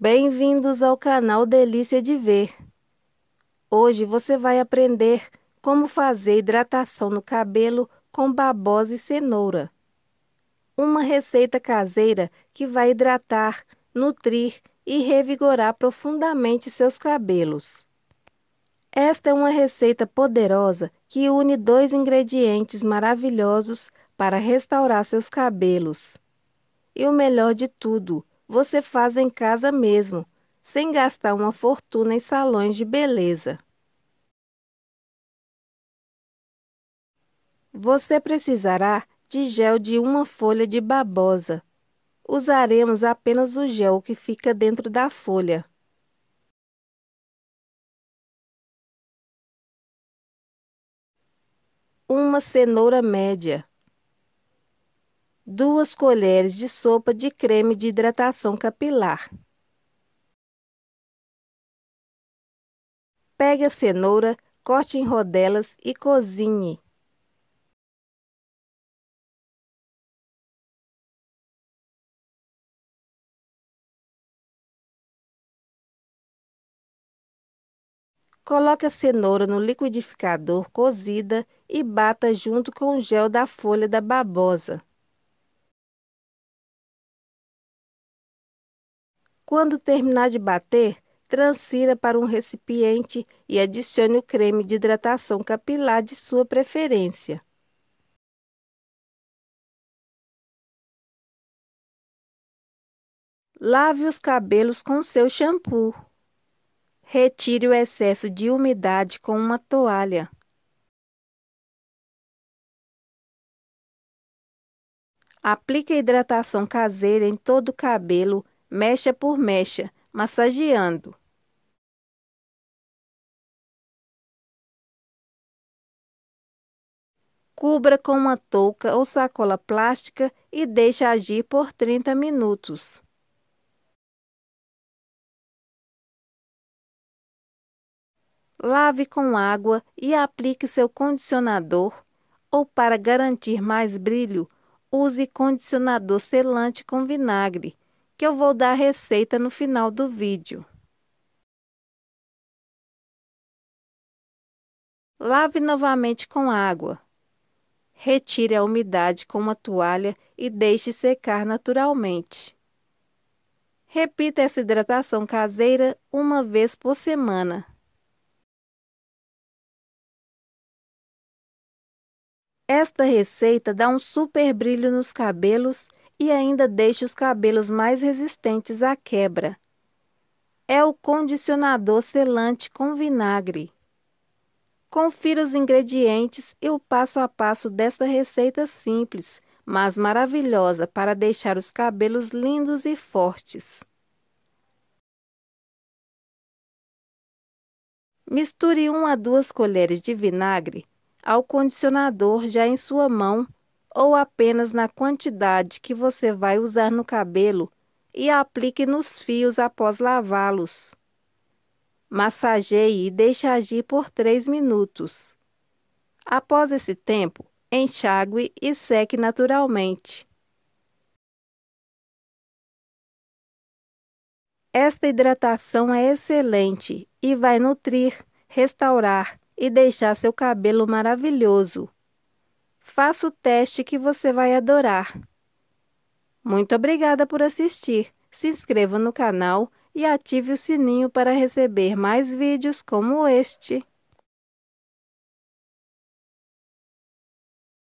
Bem-vindos ao canal Delícia de Ver. Hoje você vai aprender como fazer hidratação no cabelo com babosa e cenoura. Uma receita caseira que vai hidratar, nutrir e revigorar profundamente seus cabelos. Esta é uma receita poderosa que une dois ingredientes maravilhosos para restaurar seus cabelos. E o melhor de tudo – você faz em casa mesmo, sem gastar uma fortuna em salões de beleza. Você precisará de gel de uma folha de babosa. Usaremos apenas o gel que fica dentro da folha. Uma cenoura média duas colheres de sopa de creme de hidratação capilar. Pegue a cenoura, corte em rodelas e cozinhe. Coloque a cenoura no liquidificador cozida e bata junto com o gel da folha da babosa. Quando terminar de bater, transfira para um recipiente e adicione o creme de hidratação capilar de sua preferência. Lave os cabelos com seu shampoo. Retire o excesso de umidade com uma toalha. Aplique a hidratação caseira em todo o cabelo mecha por mecha, massageando cubra com uma touca ou sacola plástica e deixe agir por 30 minutos. Lave com água e aplique seu condicionador, ou para garantir mais brilho, use condicionador selante com vinagre que eu vou dar a receita no final do vídeo. Lave novamente com água. Retire a umidade com uma toalha e deixe secar naturalmente. Repita essa hidratação caseira uma vez por semana. Esta receita dá um super brilho nos cabelos e ainda deixa os cabelos mais resistentes à quebra. É o condicionador selante com vinagre. Confira os ingredientes e o passo a passo desta receita simples, mas maravilhosa para deixar os cabelos lindos e fortes. Misture 1 a 2 colheres de vinagre ao condicionador já em sua mão ou apenas na quantidade que você vai usar no cabelo e aplique nos fios após lavá-los. Massageie e deixe agir por 3 minutos. Após esse tempo, enxague e seque naturalmente. Esta hidratação é excelente e vai nutrir, restaurar e deixar seu cabelo maravilhoso. Faça o teste que você vai adorar. Muito obrigada por assistir. Se inscreva no canal e ative o sininho para receber mais vídeos como este.